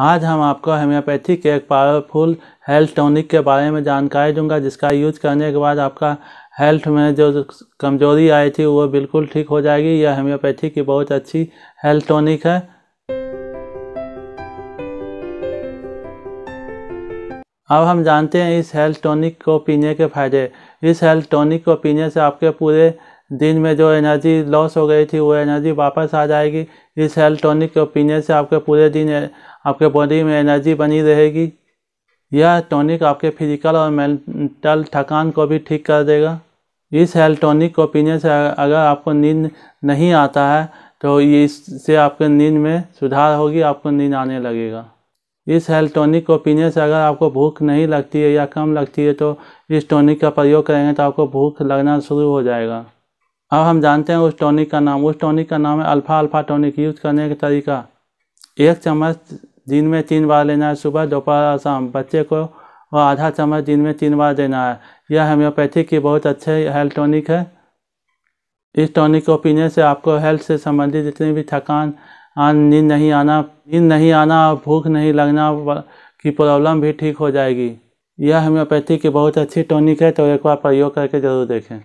आज हम आपको होम्योपैथी के एक पावरफुल हेल्थ टॉनिक के बारे में जानकारी दूंगा जिसका यूज करने के बाद आपका हेल्थ में जो कमज़ोरी आई थी वो बिल्कुल ठीक हो जाएगी यह होम्योपैथी की बहुत अच्छी हेल्थ टॉनिक है अब हम जानते हैं इस हेल्थ टॉनिक को पीने के फायदे इस हेल्थ टॉनिक को पीने से आपके पूरे दिन में जो एनर्जी लॉस हो गई थी वो एनर्जी वापस आ जाएगी इस हेल्थ टॉनिक के पीने से आपके पूरे दिन आपके बॉडी में एनर्जी बनी रहेगी यह टॉनिक आपके फिजिकल और मेंटल थकान को भी ठीक कर देगा इस हेल्थ टॉनिक को पीने से अगर आपको नींद नहीं आता है तो इससे आपके नींद में सुधार होगी आपको नींद आने लगेगा इस हेल्थ टॉनिक को पीने से अगर आपको भूख नहीं लगती है या कम लगती है तो इस टॉनिक का प्रयोग करेंगे तो आपको भूख लगना शुरू हो जाएगा अब हम जानते हैं उस टॉनिक का नाम उस टॉनिक का नाम है अल्फ़ा अल्फ़ा टॉनिक यूज़ करने का तरीका एक चम्मच दिन में तीन बार लेना है सुबह दोपहर और शाम बच्चे को और आधा चम्मच दिन में तीन बार देना है यह होम्योपैथी की बहुत अच्छे हेल्थ टॉनिक है इस टॉनिक को पीने से आपको हेल्थ से संबंधित जितनी भी थकान नींद नहीं आना नींद नहीं आना और भूख नहीं लगना की प्रॉब्लम भी ठीक हो जाएगी यह होम्योपैथी की बहुत अच्छी टॉनिक है तो एक बार प्रयोग करके ज़रूर देखें